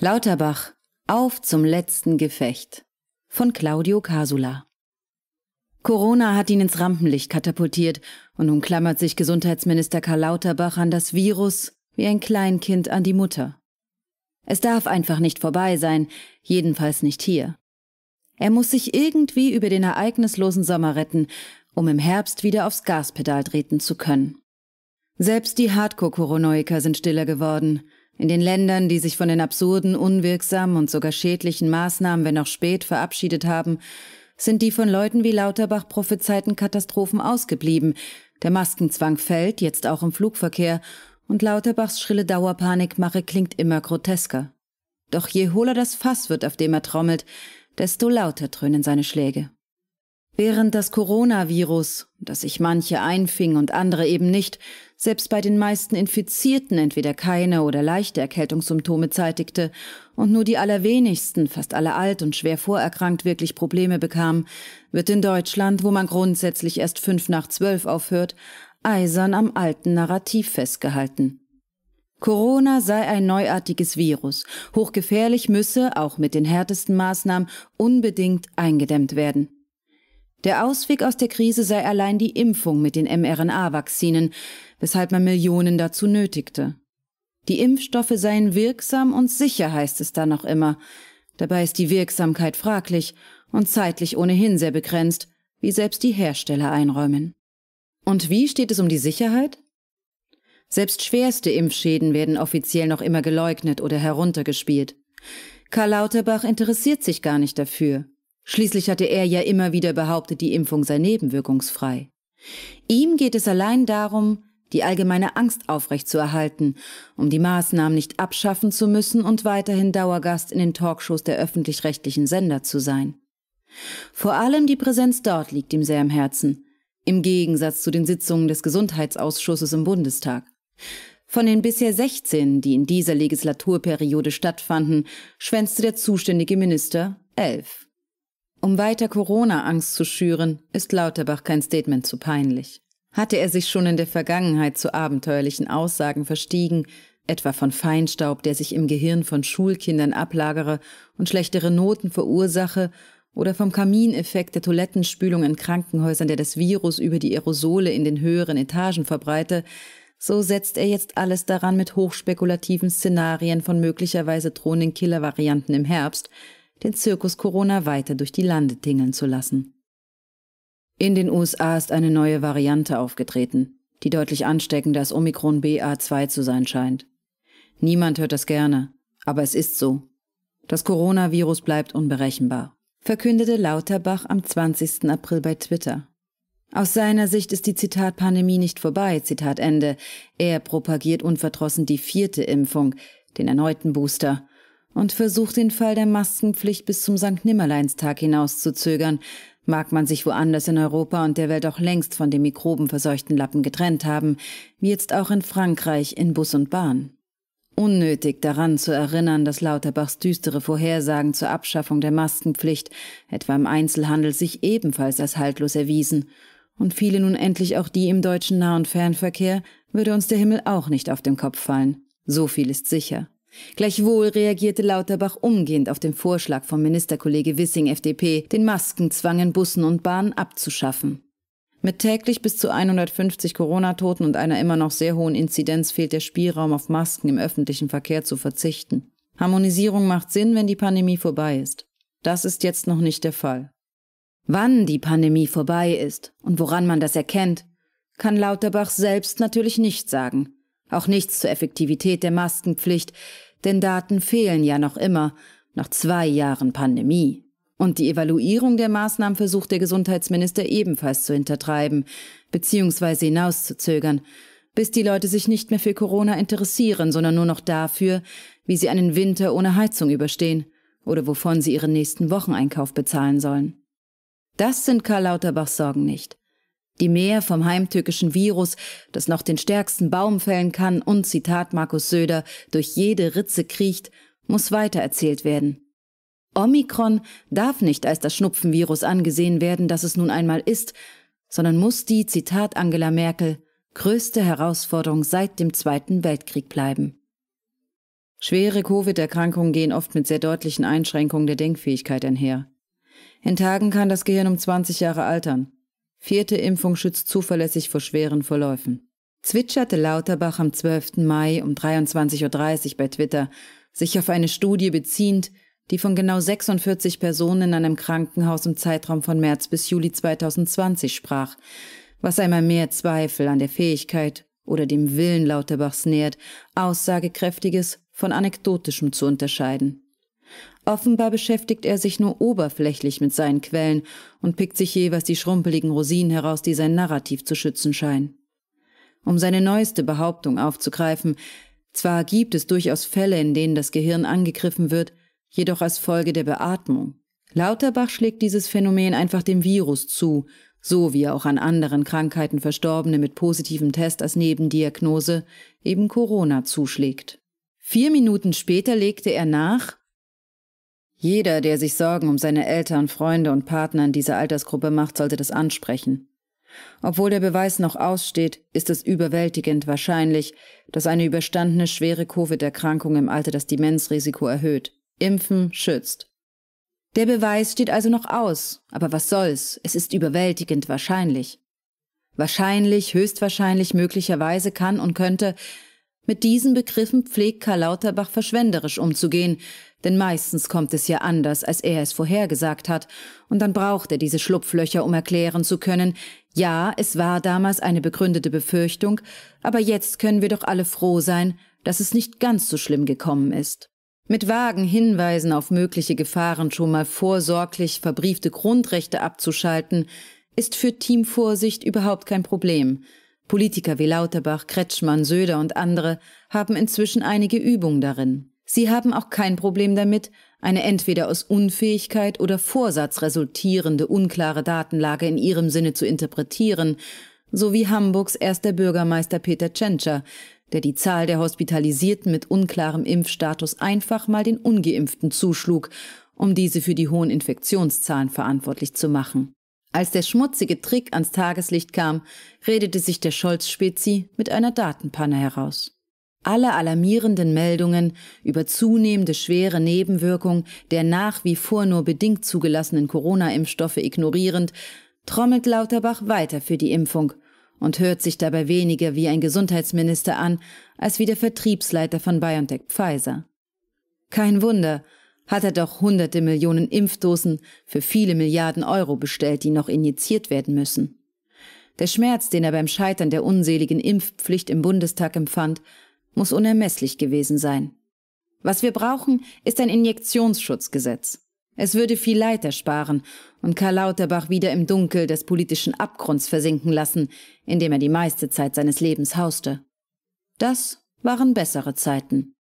Lauterbach, auf zum letzten Gefecht von Claudio Casula. Corona hat ihn ins Rampenlicht katapultiert und nun klammert sich Gesundheitsminister Karl Lauterbach an das Virus wie ein Kleinkind an die Mutter. Es darf einfach nicht vorbei sein, jedenfalls nicht hier. Er muss sich irgendwie über den ereignislosen Sommer retten, um im Herbst wieder aufs Gaspedal treten zu können. Selbst die Hardcore-Koronoiker sind stiller geworden. In den Ländern, die sich von den absurden, unwirksamen und sogar schädlichen Maßnahmen, wenn auch spät, verabschiedet haben, sind die von Leuten wie Lauterbach prophezeiten Katastrophen ausgeblieben. Der Maskenzwang fällt, jetzt auch im Flugverkehr, und Lauterbachs schrille Dauerpanikmache klingt immer grotesker. Doch je hohler das Fass wird, auf dem er trommelt, desto lauter dröhnen seine Schläge. Während das Coronavirus, das sich manche einfing und andere eben nicht, selbst bei den meisten Infizierten entweder keine oder leichte Erkältungssymptome zeitigte und nur die allerwenigsten, fast alle alt und schwer vorerkrankt, wirklich Probleme bekamen, wird in Deutschland, wo man grundsätzlich erst fünf nach zwölf aufhört, eisern am alten Narrativ festgehalten. Corona sei ein neuartiges Virus, hochgefährlich müsse, auch mit den härtesten Maßnahmen, unbedingt eingedämmt werden. Der Ausweg aus der Krise sei allein die Impfung mit den mRNA-Vakzinen, weshalb man Millionen dazu nötigte. Die Impfstoffe seien wirksam und sicher, heißt es da noch immer. Dabei ist die Wirksamkeit fraglich und zeitlich ohnehin sehr begrenzt, wie selbst die Hersteller einräumen. Und wie steht es um die Sicherheit? Selbst schwerste Impfschäden werden offiziell noch immer geleugnet oder heruntergespielt. Karl Lauterbach interessiert sich gar nicht dafür. Schließlich hatte er ja immer wieder behauptet, die Impfung sei nebenwirkungsfrei. Ihm geht es allein darum, die allgemeine Angst aufrechtzuerhalten, um die Maßnahmen nicht abschaffen zu müssen und weiterhin Dauergast in den Talkshows der öffentlich-rechtlichen Sender zu sein. Vor allem die Präsenz dort liegt ihm sehr am Herzen, im Gegensatz zu den Sitzungen des Gesundheitsausschusses im Bundestag. Von den bisher 16, die in dieser Legislaturperiode stattfanden, schwänzte der zuständige Minister elf. Um weiter Corona-Angst zu schüren, ist Lauterbach kein Statement zu peinlich. Hatte er sich schon in der Vergangenheit zu abenteuerlichen Aussagen verstiegen, etwa von Feinstaub, der sich im Gehirn von Schulkindern ablagere und schlechtere Noten verursache, oder vom Kamineffekt der Toilettenspülung in Krankenhäusern, der das Virus über die Aerosole in den höheren Etagen verbreite, so setzt er jetzt alles daran, mit hochspekulativen Szenarien von möglicherweise drohenden Killer-Varianten im Herbst den Zirkus Corona weiter durch die Lande tingeln zu lassen. In den USA ist eine neue Variante aufgetreten, die deutlich ansteckender als Omikron BA2 zu sein scheint. Niemand hört das gerne, aber es ist so. Das Coronavirus bleibt unberechenbar, verkündete Lauterbach am 20. April bei Twitter. Aus seiner Sicht ist die Zitat Pandemie nicht vorbei, Zitat Ende. Er propagiert unverdrossen die vierte Impfung, den erneuten Booster und versucht den Fall der Maskenpflicht bis zum St. Nimmerleinstag hinauszuzögern, mag man sich woanders in Europa und der Welt auch längst von dem mikrobenverseuchten Lappen getrennt haben, wie jetzt auch in Frankreich in Bus und Bahn. Unnötig daran zu erinnern, dass Lauterbachs düstere Vorhersagen zur Abschaffung der Maskenpflicht etwa im Einzelhandel sich ebenfalls als haltlos erwiesen, und viele nun endlich auch die im deutschen Nah- und Fernverkehr, würde uns der Himmel auch nicht auf den Kopf fallen. So viel ist sicher. Gleichwohl reagierte Lauterbach umgehend auf den Vorschlag von Ministerkollege Wissing FDP, den Maskenzwang in Bussen und Bahnen abzuschaffen. Mit täglich bis zu 150 Corona-Toten und einer immer noch sehr hohen Inzidenz fehlt der Spielraum, auf Masken im öffentlichen Verkehr zu verzichten. Harmonisierung macht Sinn, wenn die Pandemie vorbei ist. Das ist jetzt noch nicht der Fall. Wann die Pandemie vorbei ist und woran man das erkennt, kann Lauterbach selbst natürlich nicht sagen. Auch nichts zur Effektivität der Maskenpflicht, denn Daten fehlen ja noch immer, nach zwei Jahren Pandemie. Und die Evaluierung der Maßnahmen versucht der Gesundheitsminister ebenfalls zu hintertreiben, beziehungsweise hinauszuzögern, bis die Leute sich nicht mehr für Corona interessieren, sondern nur noch dafür, wie sie einen Winter ohne Heizung überstehen oder wovon sie ihren nächsten Wocheneinkauf bezahlen sollen. Das sind Karl Lauterbachs Sorgen nicht die mehr vom heimtückischen Virus, das noch den stärksten Baum fällen kann und, Zitat Markus Söder, durch jede Ritze kriecht, muss weitererzählt werden. Omikron darf nicht als das Schnupfenvirus angesehen werden, das es nun einmal ist, sondern muss die, Zitat Angela Merkel, größte Herausforderung seit dem Zweiten Weltkrieg bleiben. Schwere Covid-Erkrankungen gehen oft mit sehr deutlichen Einschränkungen der Denkfähigkeit einher. In Tagen kann das Gehirn um 20 Jahre altern. Vierte Impfung schützt zuverlässig vor schweren Verläufen. Zwitscherte Lauterbach am 12. Mai um 23.30 Uhr bei Twitter, sich auf eine Studie beziehend, die von genau 46 Personen in einem Krankenhaus im Zeitraum von März bis Juli 2020 sprach, was einmal mehr Zweifel an der Fähigkeit oder dem Willen Lauterbachs nährt, aussagekräftiges von anekdotischem zu unterscheiden. Offenbar beschäftigt er sich nur oberflächlich mit seinen Quellen und pickt sich jeweils die schrumpeligen Rosinen heraus, die sein Narrativ zu schützen scheinen. Um seine neueste Behauptung aufzugreifen, zwar gibt es durchaus Fälle, in denen das Gehirn angegriffen wird, jedoch als Folge der Beatmung. Lauterbach schlägt dieses Phänomen einfach dem Virus zu, so wie er auch an anderen Krankheiten Verstorbene mit positivem Test als Nebendiagnose eben Corona zuschlägt. Vier Minuten später legte er nach, jeder, der sich Sorgen um seine Eltern, Freunde und Partner in dieser Altersgruppe macht, sollte das ansprechen. Obwohl der Beweis noch aussteht, ist es überwältigend wahrscheinlich, dass eine überstandene schwere Covid-Erkrankung im Alter das Demenzrisiko erhöht. Impfen schützt. Der Beweis steht also noch aus, aber was soll's, es ist überwältigend wahrscheinlich. Wahrscheinlich, höchstwahrscheinlich, möglicherweise kann und könnte, mit diesen Begriffen pflegt Karl Lauterbach verschwenderisch umzugehen, denn meistens kommt es ja anders, als er es vorhergesagt hat, und dann braucht er diese Schlupflöcher, um erklären zu können, ja, es war damals eine begründete Befürchtung, aber jetzt können wir doch alle froh sein, dass es nicht ganz so schlimm gekommen ist. Mit vagen Hinweisen auf mögliche Gefahren schon mal vorsorglich verbriefte Grundrechte abzuschalten, ist für Teamvorsicht überhaupt kein Problem – Politiker wie Lauterbach, Kretschmann, Söder und andere haben inzwischen einige Übung darin. Sie haben auch kein Problem damit, eine entweder aus Unfähigkeit oder Vorsatz resultierende unklare Datenlage in ihrem Sinne zu interpretieren, so wie Hamburgs erster Bürgermeister Peter Tschentscher, der die Zahl der Hospitalisierten mit unklarem Impfstatus einfach mal den ungeimpften zuschlug, um diese für die hohen Infektionszahlen verantwortlich zu machen. Als der schmutzige Trick ans Tageslicht kam, redete sich der Scholz-Spezi mit einer Datenpanne heraus. Alle alarmierenden Meldungen über zunehmende schwere Nebenwirkungen der nach wie vor nur bedingt zugelassenen Corona-Impfstoffe ignorierend, trommelt Lauterbach weiter für die Impfung und hört sich dabei weniger wie ein Gesundheitsminister an, als wie der Vertriebsleiter von BioNTech Pfizer. Kein Wunder, hat er doch hunderte Millionen Impfdosen für viele Milliarden Euro bestellt, die noch injiziert werden müssen. Der Schmerz, den er beim Scheitern der unseligen Impfpflicht im Bundestag empfand, muss unermesslich gewesen sein. Was wir brauchen, ist ein Injektionsschutzgesetz. Es würde viel Leid ersparen und Karl Lauterbach wieder im Dunkel des politischen Abgrunds versinken lassen, in dem er die meiste Zeit seines Lebens hauste. Das waren bessere Zeiten.